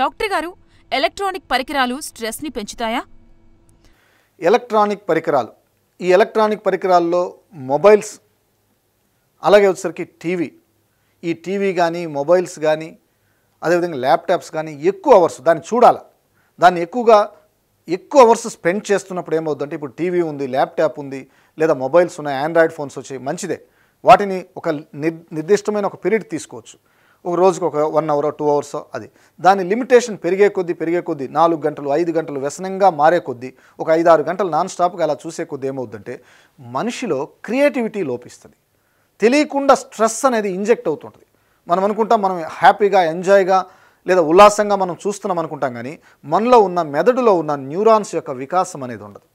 doctor గారు electronic పరికరాలు స్ట్రెస్ని పెంచుతాయా ఎలక్ట్రానిక్ పరికరాలు ఈ ఎలక్ట్రానిక్ పరికరాల్లో మొబైల్స్ అలాగే వచ్చేసరికి టీవీ ఈ టీవీ కానీ మొబైల్స్ కానీ అదేవిధంగా ల్యాప్టాప్స్ కానీ ఎక్కువ అవర్స్ దాన్ని చూడాలి దాన్ని ఎక్కువగా ఎక్కువ అవర్స్ స్పెండ్ చేస్తున్నప్పుడు ఏమవుతుందంటే ఇప్పుడు టీవీ ఉంది ల్యాప్టాప్ ఉంది లేదా మొబైల్స్ ఉన్నాయి ఆండ్రాయిడ్ ఫోన్స్ వచ్చాయి మంచిదే వాటిని ఒక నిర్దిష్టమైన ఒక పీరియడ్ తీసుకోవచ్చు ఒక రోజుకు ఒక వన్ అవర్ టూ అవర్స్ అది దాని లిమిటేషన్ పెరిగే కొద్దీ పెరిగే కొద్దీ నాలుగు గంటలు ఐదు గంటలు వ్యసనంగా మారే కొద్దీ ఒక ఐదు ఆరు గంటలు నాన్ స్టాప్గా అలా చూసే కొద్దీ ఏమవుద్దంటే మనిషిలో క్రియేటివిటీ లోపిస్తుంది తెలియకుండా స్ట్రెస్ అనేది ఇంజెక్ట్ అవుతుంటుంది మనం అనుకుంటాం మనం హ్యాపీగా ఎంజాయ్గా లేదా ఉల్లాసంగా మనం చూస్తున్నాం అనుకుంటాం కానీ మనలో ఉన్న మెదడులో ఉన్న న్యూరాన్స్ యొక్క వికాసం అనేది ఉండదు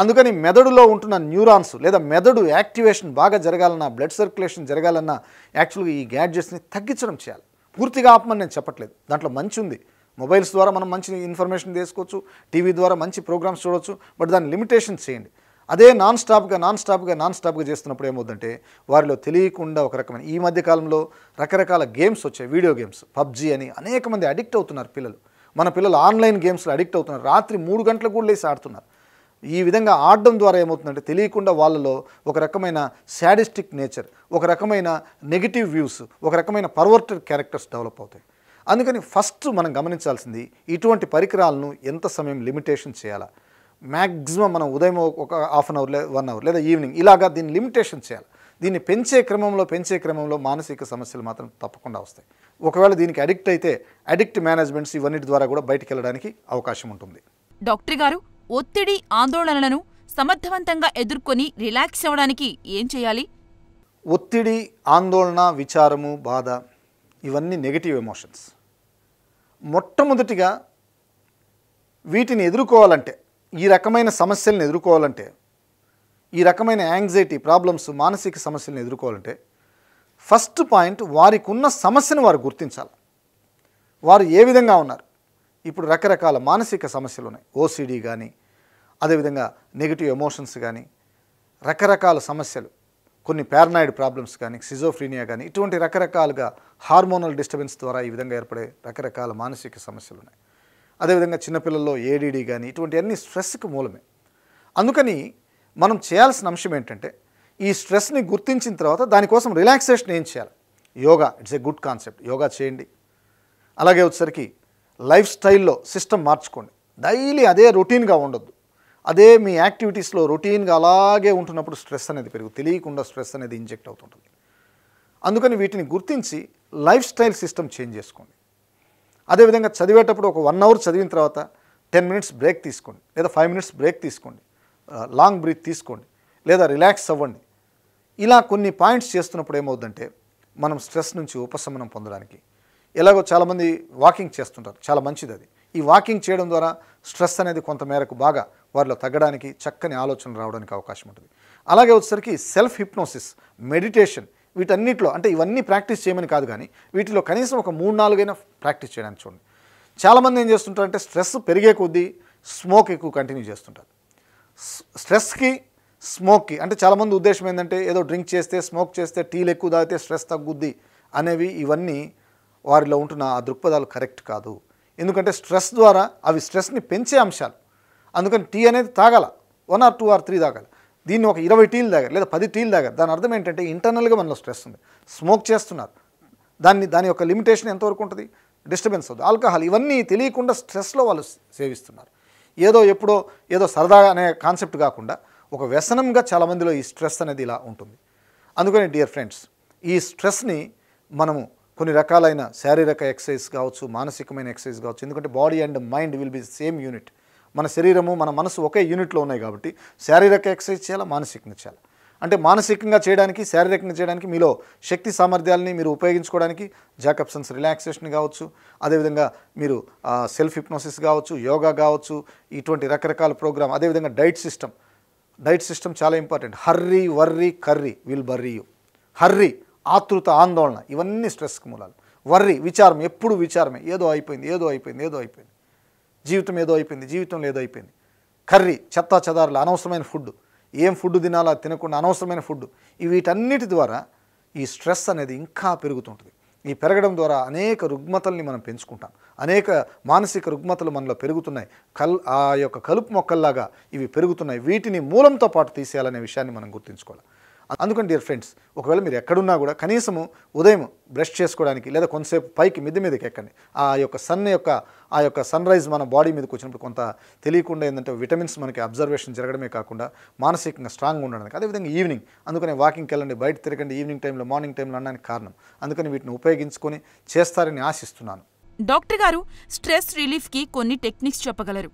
అందుకని మెదడులో ఉంటున్న న్యూరాన్స్ లేదా మెదడు యాక్టివేషన్ బాగా జరగాలన్నా బ్లడ్ సర్క్యులేషన్ జరగాలన్నా యాక్చువల్గా ఈ గ్యాడ్జెట్స్ని తగ్గించడం చేయాలి పూర్తిగా ఆపమని నేను చెప్పట్లేదు దాంట్లో మంచి ఉంది మొబైల్స్ ద్వారా మనం మంచి ఇన్ఫర్మేషన్ తీసుకోవచ్చు టీవీ ద్వారా మంచి ప్రోగ్రామ్స్ చూడవచ్చు బట్ దాన్ని లిమిటేషన్ చేయండి అదే నాన్ స్టాప్గా నాన్ స్టాప్గా నాన్ స్టాప్గా చేస్తున్నప్పుడు ఏమవుతుందంటే వారిలో తెలియకుండా ఒక రకమైన ఈ మధ్యకాలంలో రకరకాల గేమ్స్ వచ్చాయి వీడియో గేమ్స్ పబ్జి అని అనేక మంది అడిక్ట్ అవుతున్నారు పిల్లలు మన పిల్లలు ఆన్లైన్ గేమ్స్లో అడిక్ట్ అవుతున్నారు రాత్రి మూడు గంటలకు కూడా లేసి ఆడుతున్నారు ఈ విధంగా ఆడడం ద్వారా ఏమవుతుందంటే తెలియకుండా వాళ్ళలో ఒక రకమైన శాడిస్టిక్ నేచర్ ఒక రకమైన నెగిటివ్ వ్యూస్ ఒక రకమైన పర్వర్టెడ్ క్యారెక్టర్స్ డెవలప్ అవుతాయి అందుకని ఫస్ట్ మనం గమనించాల్సింది ఇటువంటి పరికరాలను ఎంత సమయం లిమిటేషన్ చేయాలా మ్యాక్సిమం మనం ఉదయం ఒక హాఫ్ అన్ అవర్ లే వన్ అవర్ లేదా ఈవినింగ్ ఇలాగా దీన్ని లిమిటేషన్ చేయాలి దీన్ని పెంచే క్రమంలో పెంచే క్రమంలో మానసిక సమస్యలు మాత్రం తప్పకుండా వస్తాయి ఒకవేళ దీనికి అడిక్ట్ అయితే అడిక్ట్ మేనేజ్మెంట్స్ ఇవన్నిటి ద్వారా కూడా బయటకు వెళ్ళడానికి అవకాశం ఉంటుంది డాక్టర్ గారు ఒత్తిడి ఆందోళనలను సమర్థవంతంగా ఎదుర్కొని రిలాక్స్ అవ్వడానికి ఏం చేయాలి ఒత్తిడి ఆందోళన విచారము బాధ ఇవన్నీ నెగిటివ్ ఎమోషన్స్ మొట్టమొదటిగా వీటిని ఎదుర్కోవాలంటే ఈ రకమైన సమస్యలను ఎదుర్కోవాలంటే ఈ రకమైన యాంగ్జైటీ ప్రాబ్లమ్స్ మానసిక సమస్యలను ఎదుర్కోవాలంటే ఫస్ట్ పాయింట్ వారికి ఉన్న సమస్యను వారు గుర్తించాలి వారు ఏ విధంగా ఉన్నారు ఇప్పుడు రకరకాల మానసిక సమస్యలు ఉన్నాయి ఓసీడీ కానీ అదేవిధంగా నెగిటివ్ ఎమోషన్స్ కానీ రకరకాల సమస్యలు కొన్ని పారనాయిడ్ ప్రాబ్లమ్స్ కానీ సిజోఫ్రీనియా కానీ ఇటువంటి రకరకాలుగా హార్మోనల్ డిస్టర్బెన్స్ ద్వారా ఈ విధంగా ఏర్పడే రకరకాల మానసిక సమస్యలు ఉన్నాయి అదేవిధంగా చిన్నపిల్లల్లో ఏడీడీ కానీ ఇటువంటి అన్ని స్ట్రెస్కి మూలమే అందుకని మనం చేయాల్సిన అంశం ఏంటంటే ఈ స్ట్రెస్ని గుర్తించిన తర్వాత దానికోసం రిలాక్సేషన్ ఏం చేయాలి yoga it's a good concept yoga చేయండి అలాగే వచ్చేసరికి లైఫ్ స్టైల్లో సిస్టమ్ మార్చుకోండి డైలీ అదే రొటీన్గా ఉండొద్దు అదే మీ యాక్టివిటీస్లో రొటీన్గా అలాగే ఉంటున్నప్పుడు స్ట్రెస్ అనేది పెరుగు తెలియకుండా స్ట్రెస్ అనేది ఇంజెక్ట్ అవుతుంటుంది అందుకని వీటిని గుర్తించి లైఫ్ స్టైల్ సిస్టమ్ చేంజ్ చేసుకోండి అదేవిధంగా చదివేటప్పుడు ఒక వన్ అవర్ చదివిన తర్వాత టెన్ మినిట్స్ బ్రేక్ తీసుకోండి లేదా ఫైవ్ మినిట్స్ బ్రేక్ తీసుకోండి లాంగ్ బ్రీత్ తీసుకోండి లేదా రిలాక్స్ అవ్వండి ఇలా కొన్ని పాయింట్స్ చేస్తున్నప్పుడు ఏమవుతుందంటే మనం స్ట్రెస్ నుంచి ఉపశమనం పొందడానికి ఎలాగో చాలామంది వాకింగ్ చేస్తుంటారు చాలా మంచిది అది ఈ వాకింగ్ చేయడం ద్వారా స్ట్రెస్ అనేది కొంతమేరకు బాగా వారిలో తగ్గడానికి చక్కని ఆలోచన రావడానికి అవకాశం ఉంటుంది అలాగే వచ్చేసరికి సెల్ఫ్ హిప్నోసిస్ మెడిటేషన్ వీటన్నిటిలో అంటే ఇవన్నీ ప్రాక్టీస్ చేయమని కాదు కానీ వీటిలో కనీసం ఒక మూడు నాలుగైనా ప్రాక్టీస్ చేయడానికి చూడండి చాలామంది ఏం చేస్తుంటారంటే స్ట్రెస్ పెరిగే కొద్దీ స్మోక్ ఎక్కువ కంటిన్యూ చేస్తుంటారు స్ట్రెస్కి స్మోక్కి అంటే చాలామంది ఉద్దేశం ఏంటంటే ఏదో డ్రింక్ చేస్తే స్మోక్ చేస్తే టీలు ఎక్కువ తాగితే స్ట్రెస్ తగ్గుద్ది అనేవి ఇవన్నీ వారిలో ఉంటున్న ఆ దృక్పథాలు కరెక్ట్ కాదు ఎందుకంటే స్ట్రెస్ ద్వారా అవి స్ట్రెస్ని పెంచే అంశాలు అందుకని టీ అనేది తాగాల one or two or three తాగాలి దీన్ని ఒక ఇరవై టీలు తాగారు లేదా పది టీలు తాగారు దాని అర్థం ఏంటంటే ఇంటర్నల్గా మనలో స్ట్రెస్ ఉంది స్మోక్ చేస్తున్నారు దాన్ని దాని యొక్క లిమిటేషన్ ఎంతవరకు ఉంటుంది డిస్టర్బెన్స్ అవుతుంది ఆల్కహాల్ ఇవన్నీ తెలియకుండా స్ట్రెస్లో వాళ్ళు సేవిస్తున్నారు ఏదో ఎప్పుడో ఏదో సరదా అనే కాన్సెప్ట్ కాకుండా ఒక వ్యసనంగా చాలామందిలో ఈ స్ట్రెస్ అనేది ఇలా ఉంటుంది అందుకని డియర్ ఫ్రెండ్స్ ఈ స్ట్రెస్ని మనము కొన్ని రకాలైన శారీరక ఎక్సర్సైజ్ కావచ్చు మానసికమైన ఎక్సర్సైజ్ కావచ్చు ఎందుకంటే body and mind will be same unit మన శరీరము మన మనసు ఒకే యూనిట్లో ఉన్నాయి కాబట్టి శారీరక ఎక్సర్సైజ్ చేయాలా మానసికంగా చేయాలి అంటే మానసికంగా చేయడానికి శారీరకంగా చేయడానికి మీలో శక్తి సామర్థ్యాలని మీరు ఉపయోగించుకోవడానికి జాకప్సన్స్ రిలాక్సేషన్ కావచ్చు అదేవిధంగా మీరు సెల్ఫ్ హిప్నోసిస్ కావచ్చు యోగా కావచ్చు ఇటువంటి రకరకాల ప్రోగ్రామ్ అదేవిధంగా డైట్ సిస్టమ్ డైట్ సిస్టమ్ చాలా important hurry worry curry will bury you hurry ఆతృత ఆందోళన ఇవన్నీ స్ట్రెస్కి మూలాలు వర్రి విచారం ఎప్పుడు విచారమే ఏదో అయిపోయింది ఏదో అయిపోయింది ఏదో అయిపోయింది జీవితం ఏదో అయిపోయింది జీవితంలో ఏదో అయిపోయింది కర్రీ చెత్త చెదారులు అనవసరమైన ఫుడ్ ఏం ఫుడ్ తినాలా తినకుండా అనవసరమైన ఫుడ్ వీటన్నిటి ద్వారా ఈ స్ట్రెస్ అనేది ఇంకా పెరుగుతుంటుంది ఈ పెరగడం ద్వారా అనేక రుగ్మతల్ని మనం పెంచుకుంటాం అనేక మానసిక రుగ్మతలు మనలో పెరుగుతున్నాయి కల్ ఆ యొక్క కలుపు మొక్కల్లాగా ఇవి పెరుగుతున్నాయి వీటిని మూలంతో పాటు తీసేయాలనే విషయాన్ని మనం గుర్తుంచుకోవాలి అందుకని డియర్ ఫ్రెండ్స్ ఒకవేళ మీరు ఎక్కడున్నా కూడా కనీసము ఉదయం బ్రష్ చేసుకోవడానికి లేదా కొంతసేపు పైకి మిద్ది మీదకి ఎక్కండి ఆ యొక్క సన్ యొక్క ఆ యొక్క సన్ రైజ్ మన బాడీ మీదకి వచ్చినప్పుడు కొంత తెలియకుండా ఏంటంటే విటమిన్స్ మనకి అబ్జర్వేషన్ జరగడమే కాకుండా మానసికంగా స్ట్రాంగ్ ఉండడానికి అదేవిధంగా ఈవినింగ్ అందుకని వాకింగ్కి వెళ్ళండి బయట తిరగండి ఈవినింగ్ టైంలో మార్నింగ్ టైంలో అనడానికి కారణం అందుకని వీటిని ఉపయోగించుకొని చేస్తారని ఆశిస్తున్నాను డాక్టర్ గారు స్ట్రెస్ రిలీఫ్కి కొన్ని టెక్నిక్స్ చెప్పగలరు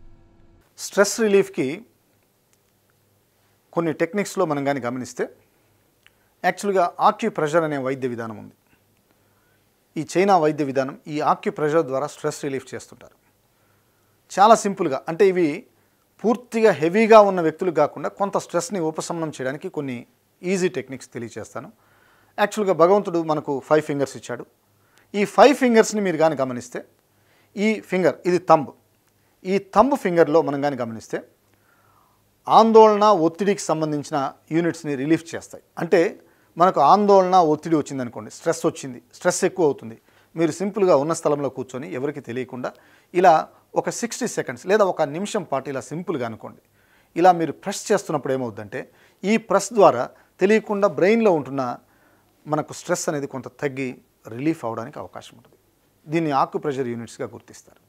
స్ట్రెస్ రిలీఫ్కి కొన్ని టెక్నిక్స్లో మనం కానీ గమనిస్తే యాక్చువల్గా ఆక్యుప్రెషర్ ప్రెషర్ అనే వైద్య విధానం ఉంది ఈ చైనా వైద్య విధానం ఈ ఆక్యు ప్రెషర్ ద్వారా స్ట్రెస్ రిలీఫ్ చేస్తుంటారు చాలా సింపుల్గా అంటే ఇవి పూర్తిగా హెవీగా ఉన్న వ్యక్తులు కాకుండా కొంత స్ట్రెస్ని ఉపశమనం చేయడానికి కొన్ని ఈజీ టెక్నిక్స్ తెలియజేస్తాను యాక్చువల్గా భగవంతుడు మనకు ఫైవ్ ఫింగర్స్ ఇచ్చాడు ఈ ఫైవ్ ఫింగర్స్ని మీరు కానీ గమనిస్తే ఈ ఫింగర్ ఇది తంబ్ ఈ తంబ్ ఫింగర్లో మనం కానీ గమనిస్తే ఆందోళన ఒత్తిడికి సంబంధించిన యూనిట్స్ని రిలీఫ్ చేస్తాయి అంటే మనకు ఆందోళన ఒత్తిడి వచ్చింది అనుకోండి స్ట్రెస్ వచ్చింది స్ట్రెస్ ఎక్కువ అవుతుంది మీరు సింపుల్గా ఉన్న స్థలంలో కూర్చొని ఎవరికి తెలియకుండా ఇలా ఒక సిక్స్టీ సెకండ్స్ లేదా ఒక నిమిషం పాటు ఇలా సింపుల్గా అనుకోండి ఇలా మీరు ప్రెస్ చేస్తున్నప్పుడు ఏమవుతుందంటే ఈ ప్రెస్ ద్వారా తెలియకుండా బ్రెయిన్లో ఉంటున్న మనకు స్ట్రెస్ అనేది కొంత తగ్గి రిలీఫ్ అవడానికి అవకాశం ఉంటుంది దీన్ని ఆకు ప్రెషర్ యూనిట్స్గా గుర్తిస్తారు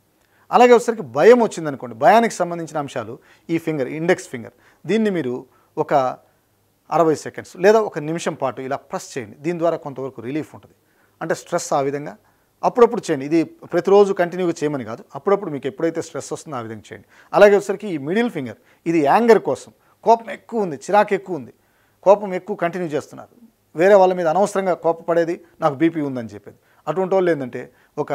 అలాగే ఒకసారికి భయం వచ్చిందనుకోండి భయానికి సంబంధించిన అంశాలు ఈ ఫింగర్ ఇండెక్స్ ఫింగర్ దీన్ని మీరు ఒక అరవై సెకండ్స్ లేదా ఒక నిమిషం పాటు ఇలా ప్రెస్ చేయండి దీని ద్వారా కొంతవరకు రిలీఫ్ ఉంటుంది అంటే స్ట్రెస్ ఆ విధంగా అప్పుడప్పుడు చేయండి ఇది ప్రతిరోజు కంటిన్యూగా చేయమని కాదు అప్పుడప్పుడు మీకు ఎప్పుడైతే స్ట్రెస్ వస్తుందో ఆ విధంగా చేయండి అలాగే ఒకసారికి ఈ మిడిల్ ఫింగర్ ఇది యాంగర్ కోసం కోపం ఎక్కువ ఉంది చిరాకు ఎక్కువ ఉంది కోపం ఎక్కువ కంటిన్యూ చేస్తున్నారు వేరే వాళ్ళ మీద అనవసరంగా కోపపడేది నాకు బీపీ ఉందని చెప్పేది అటువంటి వాళ్ళు ఏంటంటే ఒక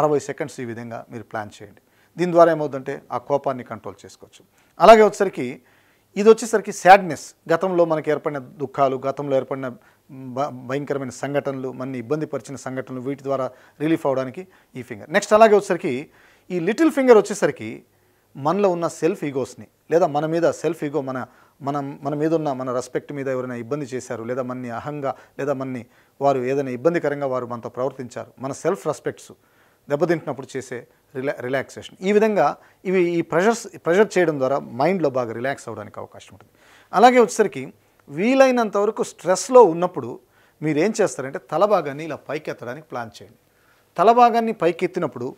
అరవై సెకండ్స్ ఈ విధంగా మీరు ప్లాన్ చేయండి దీని ద్వారా ఏమవుతుందంటే ఆ కోపాన్ని కంట్రోల్ చేసుకోవచ్చు అలాగే వచ్చేసరికి ఇది వచ్చేసరికి సాడ్నెస్ గతంలో మనకు ఏర్పడిన దుఃఖాలు గతంలో ఏర్పడిన భయంకరమైన సంఘటనలు మన ఇబ్బంది పరిచిన సంఘటనలు వీటి ద్వారా రిలీఫ్ అవ్వడానికి ఈ ఫింగర్ నెక్స్ట్ అలాగే వచ్చేసరికి ఈ లిటిల్ ఫింగర్ వచ్చేసరికి మనలో ఉన్న సెల్ఫ్ ఈగోస్ని లేదా మన మీద సెల్ఫ్ ఈగో మన మనం మన మీద ఉన్న మన రెస్పెక్ట్ మీద ఎవరైనా ఇబ్బంది చేశారు లేదా మన్ని అహంగా లేదా మన్ని వారు ఏదైనా ఇబ్బందికరంగా వారు మనతో ప్రవర్తించారు మన సెల్ఫ్ రెస్పెక్ట్స్ దెబ్బతింటున్నప్పుడు చేసే రిలా రిలాక్సేషన్ ఈ విధంగా ఇవి ఈ ప్రెషర్స్ ప్రెషర్ చేయడం ద్వారా మైండ్లో బాగా రిలాక్స్ అవ్వడానికి అవకాశం ఉంటుంది అలాగే వచ్చేసరికి వీలైనంత వరకు స్ట్రెస్లో ఉన్నప్పుడు మీరు ఏం చేస్తారంటే తల భాగాన్ని ఇలా ఎత్తడానికి ప్లాన్ చేయండి తల భాగాన్ని పైకెత్తినప్పుడు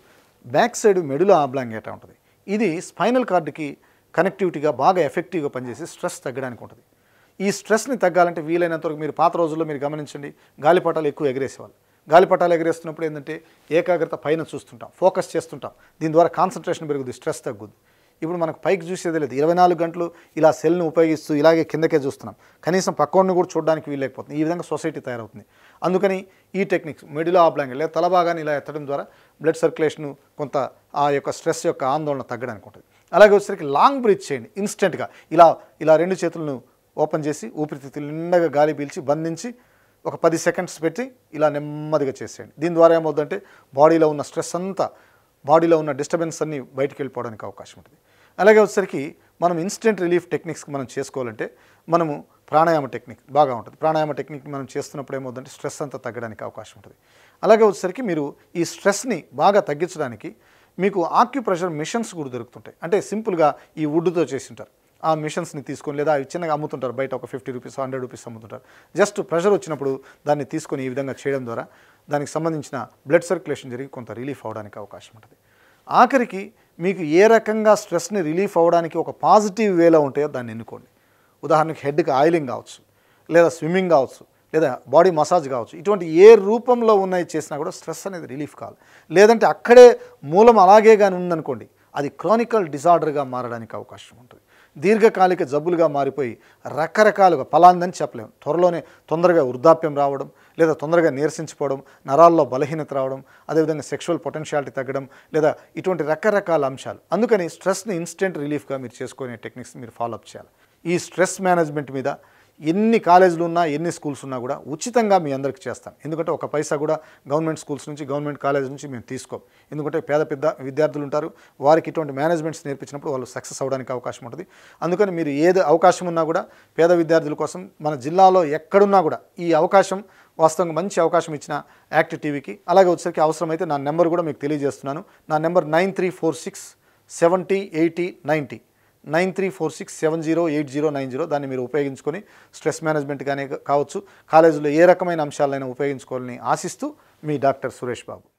బ్యాక్ సైడ్ మెడులో ఏటా ఉంటుంది ఇది స్పైనల్ కార్డుకి కనెక్టివిటీగా బాగా ఎఫెక్టివ్గా పనిచేసి స్ట్రెస్ తగ్గడానికి ఉంటుంది ఈ స్ట్రెస్ని తగ్గాలంటే వీలైనంతవరకు మీరు పాత రోజుల్లో మీరు గమనించండి గాలిపటాలు ఎక్కువ ఎగరేసేవాళ్ళు గాలిపటాలు ఎగరేస్తున్నప్పుడు ఏంటంటే ఏకాగ్రత పైన చూస్తుంటాం ఫోకస్ చేస్తుంటాం దీని ద్వారా కాన్సన్ట్రేషన్ పెరుగుద్ది స్ట్రెస్ తగ్గుద్ది ఇప్పుడు మనకు పైకి చూసేది లేదు ఇరవై నాలుగు గంటలు ఇలా సెల్ను ఉపయోగిస్తూ ఇలాగే కిందకే చూస్తున్నాం కనీసం పక్కవాడిని కూడా చూడడానికి వీలేకపోతుంది ఈ విధంగా సొసైటీ తయారవుతుంది అందుకని ఈ టెక్నిక్స్ ఆఫ్ బ్లాంగ్ లేదా తలభాగాన్ని ఇలా ఎత్తడం ద్వారా బ్లడ్ సర్క్యులేషన్ కొంత ఆ యొక్క స్ట్రెస్ యొక్క ఆందోళన తగ్గడానికి ఉంటుంది అలాగే వచ్చేసరికి లాంగ్ బ్రీత్ చేయండి ఇన్స్టెంట్గా ఇలా ఇలా రెండు చేతులను ఓపెన్ చేసి ఊపిరితిత్తులు నిండగా గాలి పీల్చి బంధించి ఒక పది సెకండ్స్ పెట్టి ఇలా నెమ్మదిగా చేసేయండి దీని ద్వారా ఏమవుతుందంటే బాడీలో ఉన్న స్ట్రెస్ అంతా బాడీలో ఉన్న డిస్టర్బెన్స్ అన్నీ బయటికి వెళ్ళిపోవడానికి అవకాశం ఉంటుంది అలాగే వచ్చేసరికి మనం ఇన్స్టెంట్ రిలీఫ్ టెక్నిక్స్ మనం చేసుకోవాలంటే మనము ప్రాణాయామ టెక్నిక్ బాగా ఉంటుంది ప్రాణాయామ టెక్నిక్ మనం చేస్తున్నప్పుడు ఏమవుతుందంటే స్ట్రెస్ అంతా తగ్గడానికి అవకాశం ఉంటుంది అలాగే వచ్చేసరికి మీరు ఈ స్ట్రెస్ని బాగా తగ్గించడానికి మీకు ఆక్యుప్రెషర్ మిషన్స్ కూడా దొరుకుతుంటాయి అంటే సింపుల్గా ఈ వుడ్తో చేసి ఉంటారు ఆ మిషన్స్ని తీసుకొని లేదా అవి చిన్నగా అమ్ముతుంటారు బయట ఒక ఫిఫ్టీ రూపీస్ హండ్రెడ్ రూపీస్ అమ్ముతుంటారు జస్ట్ ప్రెషర్ వచ్చినప్పుడు దాన్ని తీసుకొని ఈ విధంగా చేయడం ద్వారా దానికి సంబంధించిన బ్లడ్ సర్క్యులేషన్ జరిగి కొంత రిలీఫ్ అవడానికి అవకాశం ఉంటుంది ఆఖరికి మీకు ఏ రకంగా స్ట్రెస్ని రిలీఫ్ అవ్వడానికి ఒక పాజిటివ్ వేలో ఉంటాయో దాన్ని ఎన్నుకోండి ఉదాహరణకి హెడ్కి ఆయిలింగ్ కావచ్చు లేదా స్విమ్మింగ్ కావచ్చు లేదా బాడీ మసాజ్ కావచ్చు ఇటువంటి ఏ రూపంలో ఉన్నాయి చేసినా కూడా స్ట్రెస్ అనేది రిలీఫ్ కావాలి లేదంటే అక్కడే మూలం అలాగే కానీ ఉందనుకోండి అది క్రానికల్ డిజార్డర్గా మారడానికి అవకాశం ఉంటుంది దీర్ఘకాలిక జబ్బులుగా మారిపోయి రకరకాలుగా పలాందని చెప్పలేము త్వరలోనే తొందరగా వృద్ధాప్యం రావడం లేదా తొందరగా నీరసించిపోవడం నరాల్లో బలహీనత రావడం అదేవిధంగా సెక్షువల్ పొటెన్షియాలిటీ తగ్గడం లేదా ఇటువంటి రకరకాల అంశాలు అందుకని స్ట్రెస్ని ఇన్స్టెంట్ రిలీఫ్గా మీరు చేసుకునే టెక్నిక్స్ మీరు ఫాలో అప్ చేయాలి ఈ స్ట్రెస్ మేనేజ్మెంట్ మీద ఎన్ని కాలేజీలు ఉన్నా ఎన్ని స్కూల్స్ ఉన్నా కూడా ఉచితంగా మీ అందరికి చేస్తాం ఎందుకంటే ఒక పైసా కూడా గవర్నమెంట్ స్కూల్స్ నుంచి గవర్నమెంట్ కాలేజ్ నుంచి మేము తీసుకోం ఎందుకంటే పేద పెద్ద విద్యార్థులు ఉంటారు వారికి ఇటువంటి మేనేజ్మెంట్స్ నేర్పించినప్పుడు వాళ్ళు సక్సెస్ అవడానికి అవకాశం ఉంటుంది అందుకని మీరు ఏది అవకాశం ఉన్నా కూడా పేద విద్యార్థుల కోసం మన జిల్లాలో ఎక్కడున్నా కూడా ఈ అవకాశం వాస్తవంగా మంచి అవకాశం ఇచ్చిన యాక్ట్ టీవీకి అలాగే వచ్చేసరికి అవసరమైతే నా నెంబర్ కూడా మీకు తెలియజేస్తున్నాను నా number nine three four six seventy eighty ninety nine three four six seven zero eight zero nine zero దాన్ని మీరు ఉపయోగించుకొని స్ట్రెస్ మేనేజ్మెంట్ కానీ కావచ్చు కాలేజీలో ఏ రకమైన అంశాలైనా ఉపయోగించుకోవాలని ఆశిస్తూ మీ డాక్టర్ సురేష్ బాబు